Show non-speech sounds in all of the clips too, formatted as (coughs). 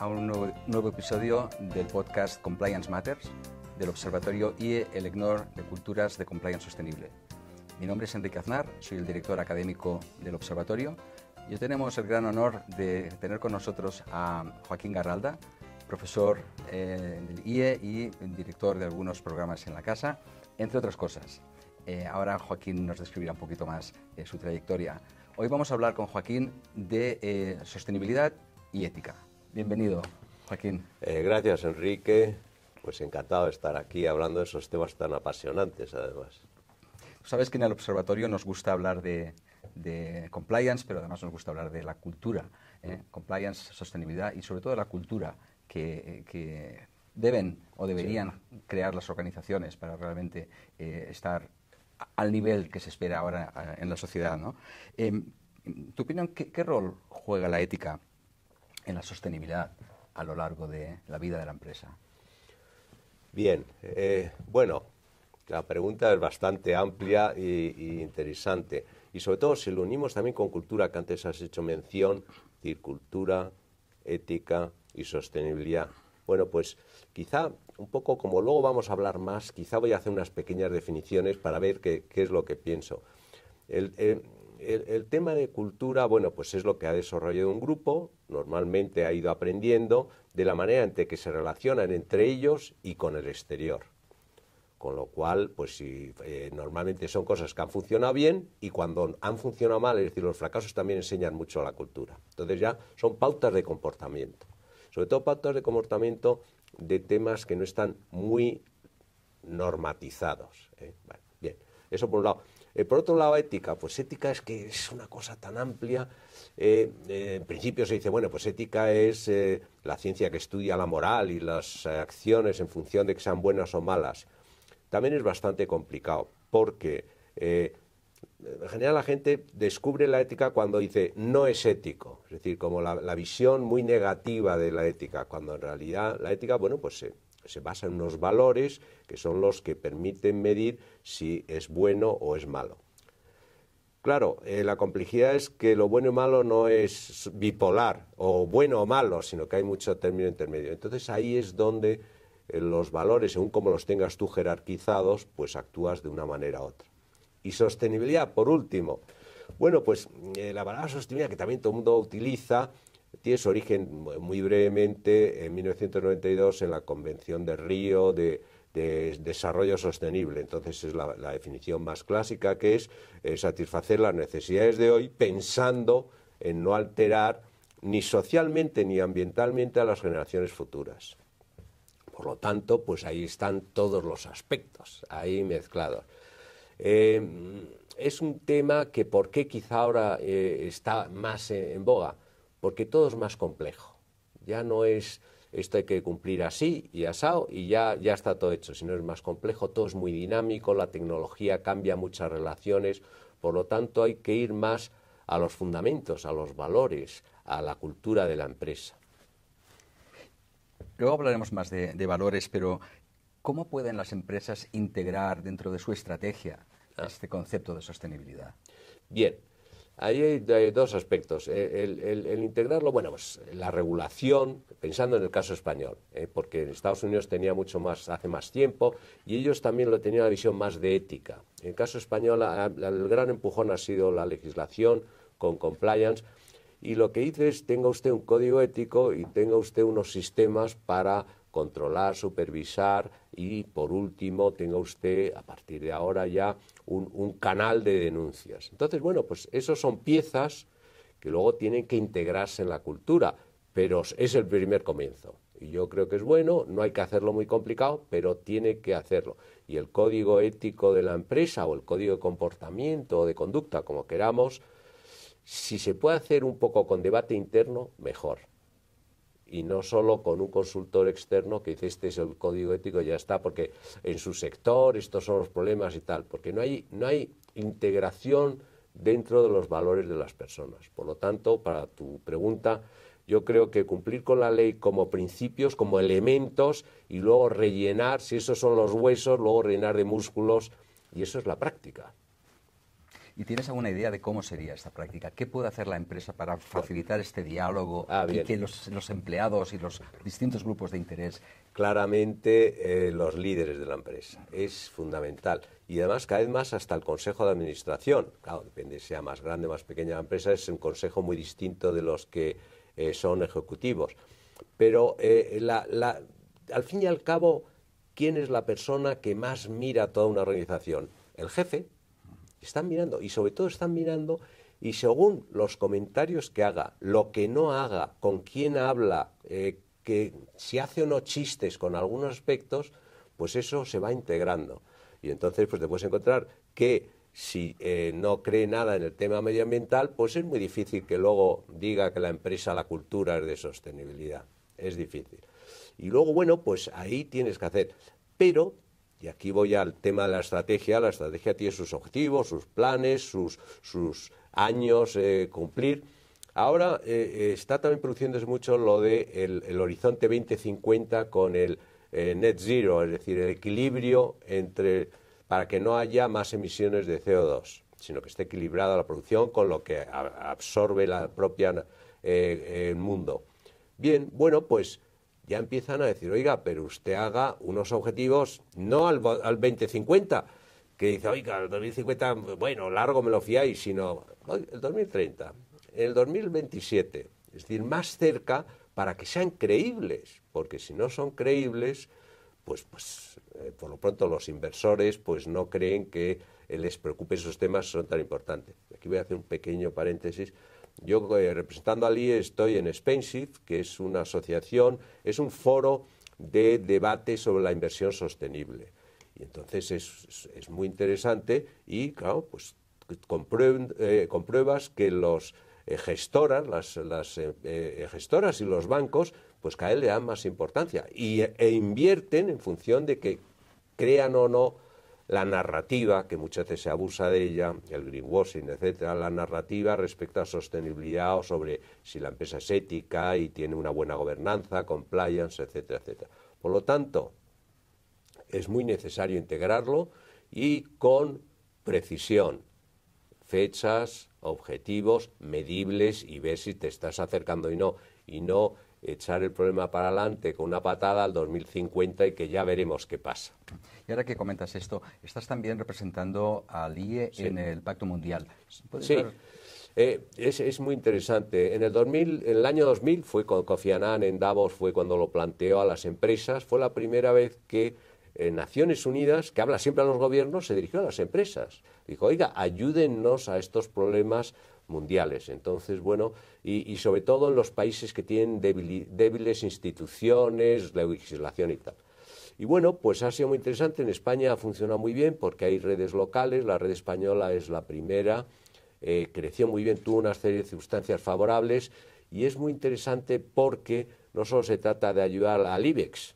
a un nuevo, episodio del podcast Compliance Matters del Observatorio IE El de Culturas de Compliance Sostenible. Mi nombre es Enrique Aznar, soy el director académico del Observatorio y hoy tenemos el gran honor de tener con nosotros a Joaquín Garralda, profesor eh, del IE y director de algunos programas en la casa, entre otras cosas. Eh, ahora Joaquín nos describirá un poquito más su trayectoria. Hoy vamos a hablar con Joaquín de eh, sostenibilidad y ética. Bienvenido, Joaquín. Eh, gracias, Enrique. Pues encantado de estar aquí hablando de esos temas tan apasionantes, además. sabes que en el observatorio nos gusta hablar de, compliance, pero además nos gusta hablar de la cultura. ¿eh? Compliance, sostenibilidad y sobre todo la cultura que, eh, deben o deberían crear las organizaciones para realmente estar al nivel que se espera ahora en la sociedad. ¿no? Em, ¿Tu opinión, qué, rol juega la ética en la sostenibilidad a lo largo de la vida de la empresa? Bien, eh, bueno, la pregunta es bastante amplia e interesante. Y sobre todo si lo unimos también con cultura, que antes has hecho mención, cultura, ética y sostenibilidad. Bueno, pues quizá un poco como luego vamos a hablar más, quizá voy a hacer unas pequeñas definiciones para ver qué, es lo que pienso. el tema de cultura, bueno, pues es lo que ha desarrollado un grupo, normalmente ha ido aprendiendo de la manera en que se relacionan entre ellos y con el exterior. Con lo cual, pues si eh, normalmente son cosas que han funcionado bien y cuando han funcionado mal, es decir, los fracasos también enseñan mucho a la cultura. Entonces ya son pautas de comportamiento. Sobre todo pautas de comportamiento de temas que no están muy normatizados. ¿eh? bien, eso por un lado. Eh, por otro lado, ética. Pues ética es que es una cosa tan amplia. Eh, eh, en principio se dice, bueno, pues ética es la ciencia que estudia la moral y las acciones en función de que sean buenas o malas. También es bastante complicado, porque en general la gente descubre la ética cuando dice no es ético, es decir, como la, visión muy negativa de la ética, cuando en realidad la ética, bueno, pues sí se basa en unos valores que son los que permiten medir si es bueno o es malo. Claro, eh, la complejidad es que lo bueno y malo no es bipolar o bueno o malo, sino que hay mucho término intermedio. Entonces ahí es donde eh, los valores, según como los tengas tú jerarquizados, pues actúas de una manera u otra. Y sostenibilidad, por último. Bueno, pues eh, la palabra sostenibilidad que también todo el mundo utiliza, tiene su origen muy brevemente en 1992 en la Convención de Río de, Desarrollo Sostenible. Entonces es la, definición más clásica que es eh, satisfacer las necesidades de hoy pensando en no alterar ni socialmente ni ambientalmente a las generaciones futuras. Por lo tanto, pues ahí están todos los aspectos, ahí mezclados. Em, es un tema que por qué quizá ahora eh, está más en boga porque todo es más complejo. Ya no es esto hay que cumplir así y asado y ya, ya está todo hecho, sino es más complejo, todo es muy dinámico, la tecnología cambia muchas relaciones, por lo tanto hay que ir más a los fundamentos, a los valores, a la cultura de la empresa. Luego hablaremos más de, valores, pero ¿cómo pueden las empresas integrar dentro de su estrategia ah. este concepto de sostenibilidad? Bien, Ahí hay, dos aspectos. Eh, el, integrarlo, bueno, pues la regulación, pensando en el caso español, eh, porque en Estados Unidos tenía mucho más, hace más tiempo, y ellos también lo tenían una visión más de ética. En el caso español, el gran empujón ha sido la legislación con compliance, y lo que hice es tenga usted un código ético y tenga usted unos sistemas para controlar, supervisar y, por último, tenga usted, a partir de ahora ya, un, canal de denuncias. Entonces, bueno, pues esas son piezas que luego tienen que integrarse en la cultura, pero es el primer comienzo. Y yo creo que es bueno, no hay que hacerlo muy complicado, pero tiene que hacerlo. Y el código ético de la empresa o el código de comportamiento o de conducta, como queramos, si se puede hacer un poco con debate interno, mejor y no solo con un consultor externo que dice este es el código ético, ya está, porque en su sector estos son los problemas y tal, porque no hay, no hay integración dentro de los valores de las personas. Por lo tanto, para tu pregunta, yo creo que cumplir con la ley como principios, como elementos, y luego rellenar, si esos son los huesos, luego rellenar de músculos, y eso es la práctica. ¿Y tienes alguna idea de cómo sería esta práctica? ¿Qué puede hacer la empresa para facilitar este diálogo ah, y que los, empleados y los distintos grupos de interés? Claramente eh, los líderes de la empresa. Es fundamental. Y además cada vez más hasta el consejo de administración. Claro, depende si sea más grande o más pequeña la empresa, es un consejo muy distinto de los que eh, son ejecutivos. Pero eh, al fin y al cabo, ¿quién es la persona que más mira a toda una organización? El jefe, están mirando y sobre todo están mirando y según los comentarios que haga, lo que no haga, con quién habla, eh, que si hace o no chistes con algunos aspectos, pues eso se va integrando. Y entonces pues te puedes encontrar que si eh, no cree nada en el tema medioambiental, pues es muy difícil que luego diga que la empresa, la cultura es de sostenibilidad. Es difícil. Y luego, bueno, pues ahí tienes que hacer. Pero y aquí voy al tema de la estrategia. La estrategia tiene sus objetivos, sus planes, sus, años eh, cumplir. Ahora eh, eh, está también produciéndose mucho lo de el, horizonte 2050 con el net zero, es decir, el equilibrio entre para que no haya más emisiones de CO2, sino que esté equilibrada la producción con lo que absorbe la propia el mundo. Bien, bueno, pues ya empiezan a decir, oiga, pero usted haga unos objetivos no al, al 2050, que dice, oiga, el 2050, bueno, largo me lo fiáis, sino el 2030, el 2027, es decir, más cerca para que sean creíbles, porque si no son creíbles, pues, pues eh, por lo pronto los inversores pues no creen que les preocupe esos temas son tan importantes. Aquí voy a hacer un pequeño paréntesis yo eh, representando al IE estoy en Spensif, que es una asociación, es un foro de debate sobre la inversión sostenible. Y entonces es, muy interesante y, claro, pues eh, compruebas que los eh, gestoras, las, gestoras y los bancos, pues a él le dan más importancia y, e, e invierten en función de que crean o no la narrativa, que muchas veces se abusa de ella, el greenwashing, etcétera, la narrativa respecto a sostenibilidad o sobre si la empresa es ética y tiene una buena gobernanza, compliance, etcétera, etcétera. Por lo tanto, es muy necesario integrarlo y con precisión, fechas, objetivos medibles y ver si te estás acercando y no y no echar el problema para adelante con una patada al 2050 y que ya veremos qué pasa. Y ahora que comentas esto, estás también representando al IE en el Pacto Mundial. Sí, eh, es, es, muy interesante. En el, 2000, el año 2000 fue cuando Kofi Annan en Davos, fue cuando lo planteó a las empresas, fue la primera vez que Naciones Unidas, que habla siempre a los gobiernos, se dirigió a las empresas. Dijo, oiga, ayúdennos a estos problemas mundiales. Entonces, bueno, y, sobre todo en los países que tienen débiles instituciones, legislación y tal. Y bueno, pues ha sido muy interesante. En España ha funcionado muy bien porque hay redes locales. La red española es la primera. Eh, creció muy bien, tuvo una serie de circunstancias favorables. Y es muy interesante porque no solo se trata de ayudar al IBEX,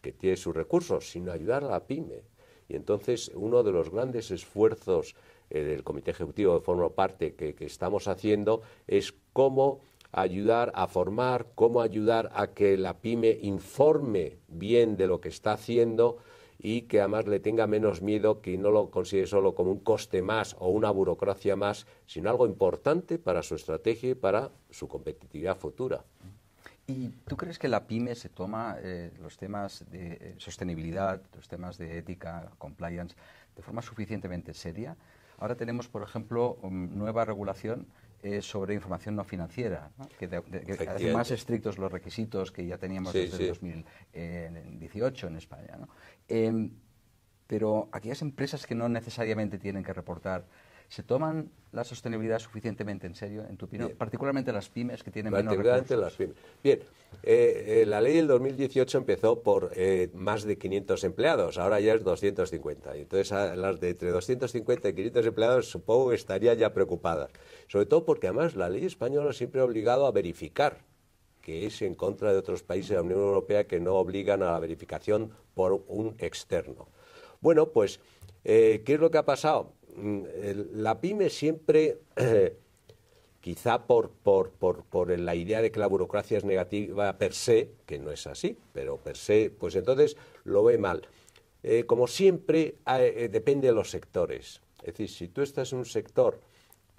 que tiene sus recursos, sino ayudar a la PYME. Y entonces uno de los grandes esfuerzos eh, del comité ejecutivo de forma parte, que, estamos haciendo, es cómo ayudar a formar, cómo ayudar a que la pyme informe bien de lo que está haciendo y que además le tenga menos miedo, que no lo considere solo como un coste más o una burocracia más, sino algo importante para su estrategia y para su competitividad futura. ¿Y tú crees que la PyME se toma eh, los temas de eh, sostenibilidad, los temas de ética, compliance, de forma suficientemente seria? Ahora tenemos, por ejemplo, um, nueva regulación eh, sobre información no financiera, que, hace más estrictos los requisitos que ya teníamos desde 2018 en España. Em, pero aquellas empresas que no necesariamente tienen que reportar ¿Se toman la sostenibilidad suficientemente en serio, en tu opinión? Particularmente las pymes que tienen menos recursos. las pymes. Bien, eh, eh, la ley del 2018 empezó por eh, más de 500 empleados, ahora ya es 250. Entonces, ah, las de entre 250 y 500 empleados supongo que estarían ya preocupadas. Sobre todo porque además la ley española siempre ha obligado a verificar que es en contra de otros países de la Unión Europea que no obligan a la verificación por un externo. Bueno, pues, ¿qué es lo que ha pasado? Mm, la pyme siempre, (clears throat) quizá por, la idea de que la burocracia es negativa per se, que no es así, pero per se, pues entonces lo ve mal. Eh, como siempre, eh, depende de los sectores. Es decir, si tú estás en un sector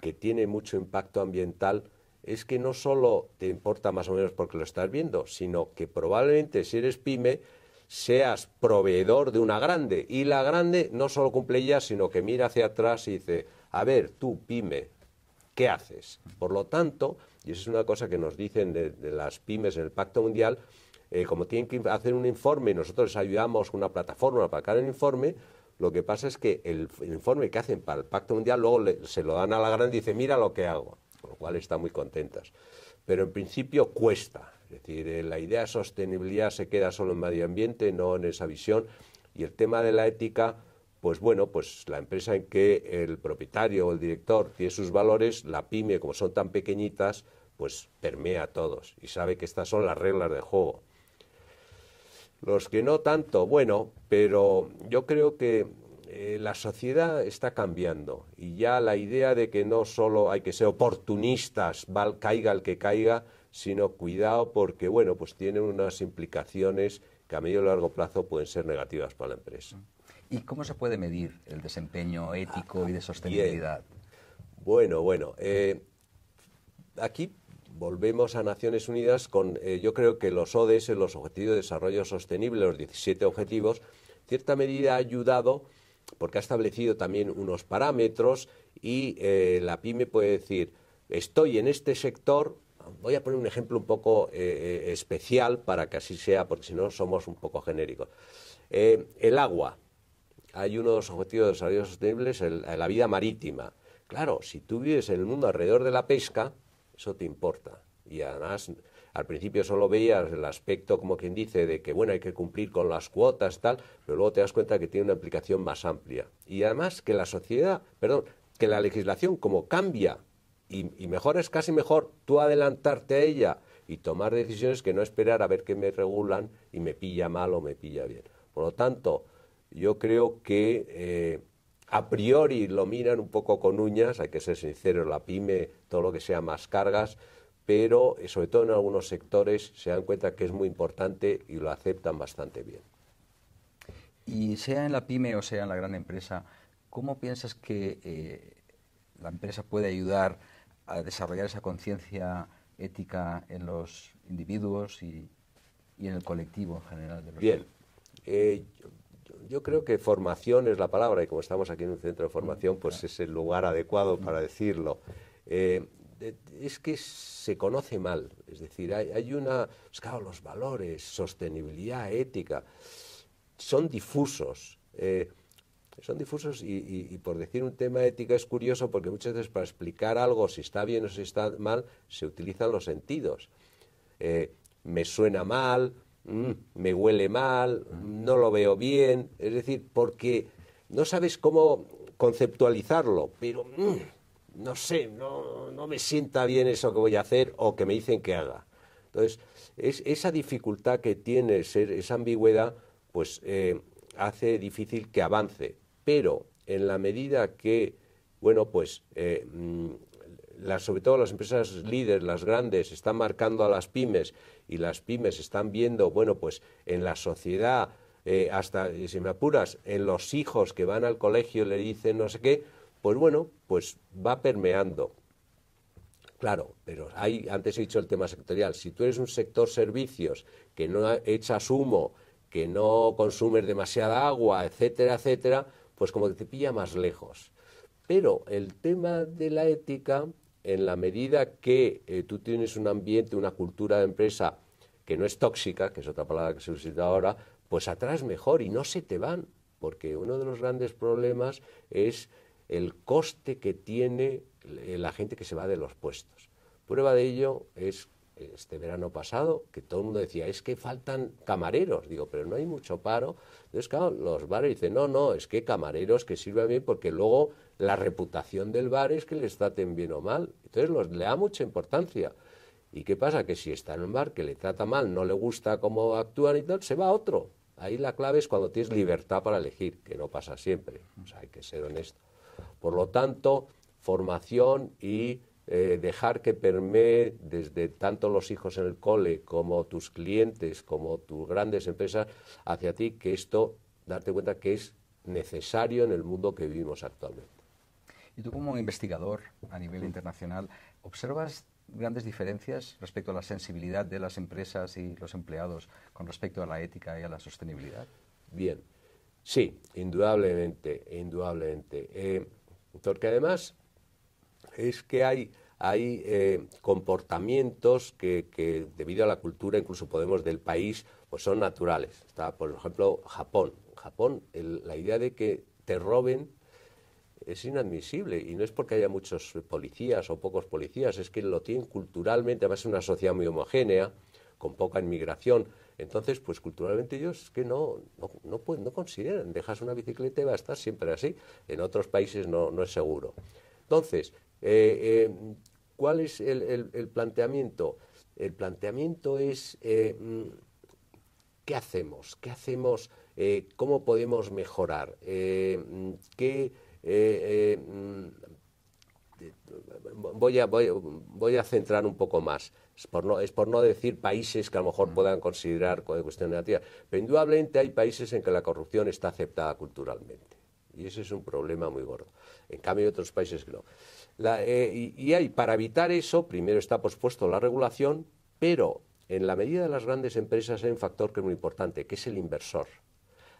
que tiene mucho impacto ambiental, es que no solo te importa más o menos porque lo estás viendo, sino que probablemente si eres pyme, seas proveedor de una grande. Y la grande no solo cumple ya, sino que mira hacia atrás y dice, a ver, tú, pyme, ¿qué haces? Por lo tanto, y eso es una cosa que nos dicen de, las pymes en el Pacto Mundial, eh, como tienen que hacer un informe y nosotros les ayudamos con una plataforma para que el informe, lo que pasa es que el, informe que hacen para el Pacto Mundial luego se lo dan a la grande y dice, mira lo que hago, con lo cual están muy contentas. Pero en principio cuesta, es decir, eh, la idea de sostenibilidad se queda solo en medio ambiente, no en esa visión. Y el tema de la ética, pues bueno, pues la empresa en que el propietario o el director tiene sus valores, la pyme, como son tan pequeñitas, pues permea a todos y sabe que estas son las reglas de juego. Los que no tanto, bueno, pero yo creo que eh, la sociedad está cambiando y ya la idea de que no solo hay que ser oportunistas, val, caiga el que caiga, sino cuidado porque, bueno, pues tienen unas implicaciones que a medio y largo plazo pueden ser negativas para la empresa. ¿Y cómo se puede medir el desempeño ético y de sostenibilidad? Bueno, bueno, eh, aquí volvemos a Naciones Unidas con, eh, yo creo que los ODS, los Objetivos de Desarrollo Sostenible, los 17 objetivos, cierta medida ha ayudado porque ha establecido también unos parámetros y eh, la pyme puede decir, estoy en este sector voy a poner un ejemplo un poco eh, eh, especial para que así sea, porque si no somos un poco genéricos. Eh, el agua. Hay uno de los objetivos de desarrollo sostenible, la vida marítima. Claro, si tú vives en el mundo alrededor de la pesca, eso te importa. Y además, al principio solo veías el aspecto, como quien dice, de que bueno, hay que cumplir con las cuotas, y tal, pero luego te das cuenta que tiene una aplicación más amplia. Y además que la sociedad, perdón, que la legislación, como cambia y, mejor es casi mejor tú adelantarte a ella y tomar decisiones que no esperar a ver qué me regulan y me pilla mal o me pilla bien. Por lo tanto, yo creo que eh, a priori lo miran un poco con uñas, hay que ser sincero, la pyme, todo lo que sea más cargas, pero eh, sobre todo en algunos sectores se dan cuenta que es muy importante y lo aceptan bastante bien. Y sea en la pyme o sea en la gran empresa, ¿cómo piensas que eh, la empresa puede ayudar a desarrollar esa conciencia ética en los individuos y, en el colectivo en general. De Bien, eh, yo, creo que formación es la palabra y como estamos aquí en un centro de formación, pues es el lugar adecuado para decirlo. Eh, es que se conoce mal, es decir, hay, hay una, pues los valores, sostenibilidad, ética, son difusos. Eh, son difusos y, por decir un tema ético es curioso porque muchas veces para explicar algo, si está bien o si está mal, se utilizan los sentidos. Eh, me suena mal, mm, me huele mal, no lo veo bien, es decir, porque no sabes cómo conceptualizarlo, pero mm, no sé, no, me sienta bien eso que voy a hacer o que me dicen que haga. Entonces, esa dificultad que tiene ser, esa ambigüedad, pues eh, hace difícil que avance pero en la medida que, bueno, pues eh, mm, sobre todo las empresas líderes, las grandes, están marcando a las pymes y las pymes están viendo, bueno, pues en la sociedad, eh, hasta, eh, si me apuras, en los hijos que van al colegio y le dicen no sé qué, pues bueno, pues va permeando. Claro, pero hay, antes he dicho el tema sectorial, si tú eres un sector servicios que no echas humo, que no consumes demasiada agua, etcétera, etcétera, pues como que te pilla más lejos. Pero el tema de la ética, en la medida que eh, tú tienes un ambiente, una cultura de empresa que no es tóxica, que es otra palabra que se usa ahora, pues atrás mejor y no se te van, porque uno de los grandes problemas es el coste que tiene la gente que se va de los puestos. Prueba de ello es este verano pasado, que todo el mundo decía, es que faltan camareros. Digo, pero no hay mucho paro. Entonces, claro, los bares dicen, no, no, es que camareros que sirven bien porque luego la reputación del bar es que les traten bien o mal. Entonces, los, le da mucha importancia. ¿Y qué pasa? Que si está en un bar que le trata mal, no le gusta cómo actúan y tal, se va a otro. Ahí la clave es cuando tienes libertad para elegir, que no pasa siempre. O sea, hay que ser honesto. Por lo tanto, formación y eh, dejar que permee desde tanto los hijos en el cole como tus clientes, como tus grandes empresas, hacia ti, que esto, darte cuenta que es necesario en el mundo que vivimos actualmente. Y tú como investigador a nivel internacional, ¿observas grandes diferencias respecto a la sensibilidad de las empresas y los empleados con respecto a la ética y a la sostenibilidad? Bien, sí, indudablemente, indudablemente. Eh, porque además es que hay, hay eh, comportamientos que, debido a la cultura, incluso podemos del país, pues son naturales. por ejemplo, Japón. Japón, la idea de que te roben es inadmisible y no es porque haya muchos policías o pocos policías, es que lo tienen culturalmente, además es una sociedad muy homogénea, con poca inmigración. Entonces, pues culturalmente ellos es que no, pueden, no consideran, dejas una bicicleta y va a estar siempre así. En otros países no, no es seguro. Entonces, eh, eh, ¿Cuál es el, planteamiento? El planteamiento es eh, qué hacemos, qué hacemos, cómo podemos mejorar, qué Voy a, centrar un poco más. Es por, no, es por no decir países que a lo mejor puedan considerar cuestiones negativas, pero indudablemente hay países en que la corrupción está aceptada culturalmente. Y ese es un problema muy gordo. En cambio, hay otros países que no. Eh, y, para evitar eso, primero está pospuesto la regulación, pero en la medida de las grandes empresas hay un factor que es muy importante, que es el inversor.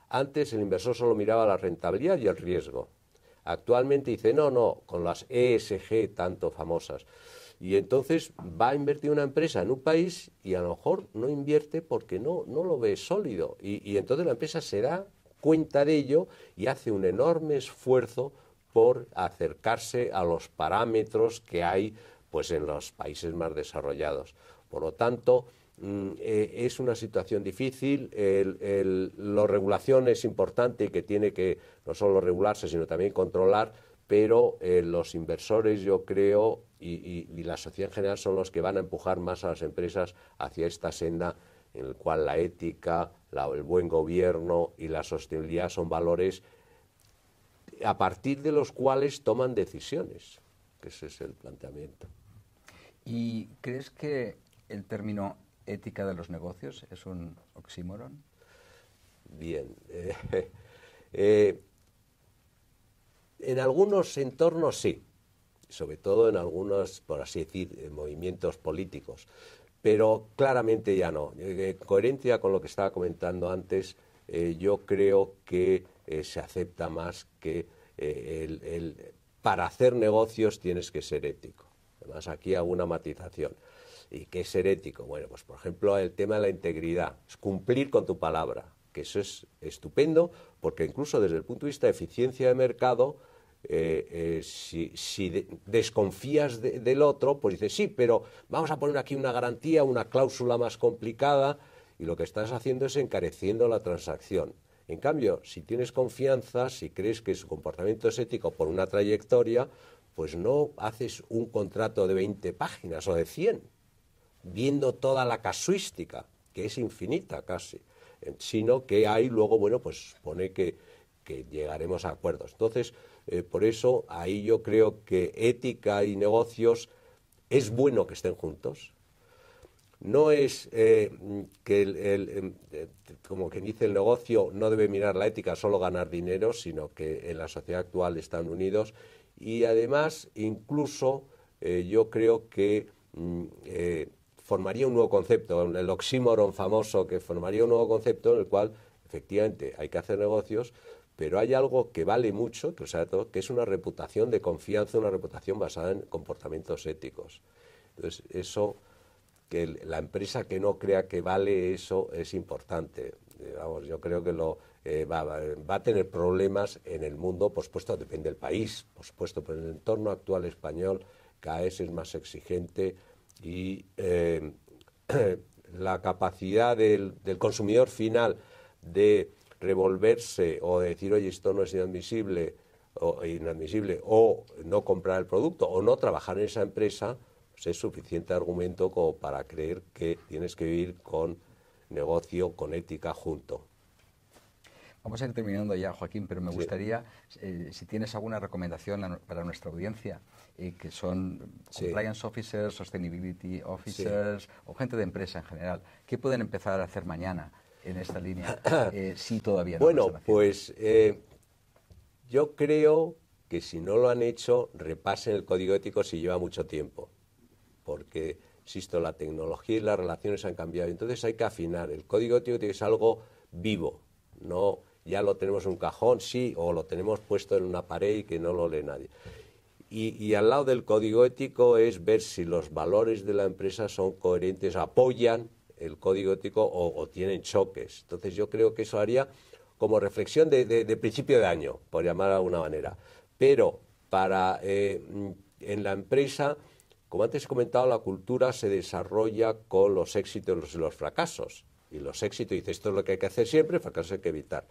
Antes el inversor solo miraba la rentabilidad y el riesgo. Actualmente dice, no, no, con las ESG tanto famosas. Y entonces va a invertir una empresa en un país y a lo mejor no invierte porque no, no lo ve sólido. Y, y entonces la empresa se da cuenta de ello y hace un enorme esfuerzo por acercarse a los parámetros que hay pues en los países más desarrollados. Por lo tanto, mm, eh, es una situación difícil. la regulación es importante que tiene que no solo regularse, sino también controlar, pero eh, los inversores, yo creo, y, la sociedad en general son los que van a empujar más a las empresas hacia esta senda en la cual la ética, el buen gobierno y la sostenibilidad son valores a partir de los cuales toman decisiones, que ese es el planteamiento. ¿Y crees que el término ética de los negocios es un oxímoron? Bien. Eh, (laughs) eh, en algunos entornos sí, sobre todo en algunos, por así decir, eh, movimientos políticos, pero claramente ya no. En coherencia con lo que estaba comentando antes, yo creo que se acepta más que eh, el, para hacer negocios tienes que ser ético. Además, aquí hago una matización. ¿Y qué es ser ético? Bueno, pues por ejemplo, el tema de la integridad, es cumplir con tu palabra, que eso es estupendo, porque incluso desde el punto de vista de eficiencia de mercado, eh, eh, si, desconfías del otro, pues dices, sí, pero vamos a poner aquí una garantía, una cláusula más complicada, y lo que estás haciendo es encareciendo la transacción. En cambio, si tienes confianza, si crees que su comportamiento es ético por una trayectoria, pues no haces un contrato de 20 páginas o de 100, viendo toda la casuística, que es infinita casi, eh, sino que ahí luego, bueno, pues pone que, llegaremos a acuerdos. Entonces, eh, por eso ahí yo creo que ética y negocios es bueno que estén juntos, no es eh, que, el, em, eh, como quien dice, el negocio no debe mirar la ética, solo ganar dinero, sino que en eh, la sociedad actual están unidos. Y además, incluso, yo creo que mm, formaría un nuevo concepto, el oxímoron famoso, que formaría un nuevo concepto en el cual, efectivamente, hay que hacer negocios, pero hay algo que vale mucho, que, que es una reputación de confianza, una reputación basada en comportamientos éticos. Entonces, eso que la empresa que no crea que vale eso es importante. Eh, yo creo que lo, eh, va, va, a tener problemas en el mundo, por supuesto, depende del país, por supuesto, pero en el entorno actual español cada vez es más exigente y eh, (clears throat) la capacidad del, del, consumidor final de revolverse o de decir, oye, esto no es inadmisible o inadmisible, o no comprar el producto o no trabajar en esa empresa, pues es suficiente argumento como para creer que tienes que vivir con negocio, con ética junto. Vamos a ir terminando ya, Joaquín, pero me gustaría, eh, si tienes alguna recomendación para nuestra audiencia, eh, que son compliance officers, sustainability officers o gente de empresa en general, ¿qué pueden empezar a hacer mañana en esta línea si (coughs) eh, todavía no Bueno, pues yo creo que si no lo han hecho, repasen el código ético si lleva mucho tiempo porque, insisto, la tecnología y las relaciones han cambiado. Entonces hay que afinar. El código ético tiene que ser algo vivo, no ya lo tenemos en un cajón, sí, o lo tenemos puesto en una pared y que no lo lee nadie. Y, al lado del código ético es ver si los valores de la empresa son coherentes, apoyan el código ético o, tienen choques. Entonces yo creo que eso haría como reflexión de, principio de año, por llamar de alguna manera. Pero para eh, en la empresa como antes he comentado, la cultura se desarrolla con los éxitos y los fracasos. Y los éxitos, dice, esto es lo que hay que hacer siempre, fracasos hay que evitar.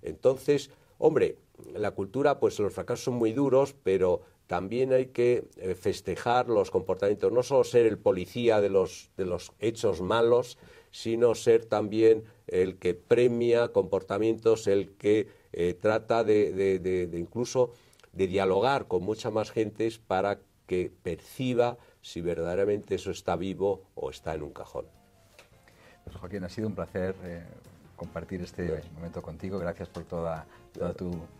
Entonces, hombre, la cultura, pues los fracasos son muy duros, pero también hay que eh, festejar los comportamientos, no solo ser el policía de los, de los hechos malos, sino ser también el que premia comportamientos, el que eh, trata de, incluso de dialogar con mucha más gente para que perciba si verdaderamente eso está vivo o está en un cajón. Pues Joaquín, ha sido un placer eh, compartir este momento contigo. Gracias por toda,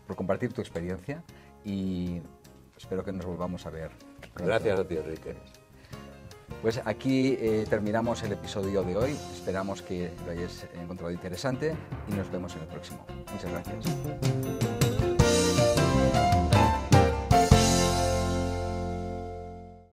por compartir tu experiencia y espero que nos volvamos a ver. Gracias a ti, Enrique. Pues aquí eh, terminamos el episodio de hoy. Esperamos que lo hayas encontrado interesante y nos vemos en el próximo. Muchas gracias.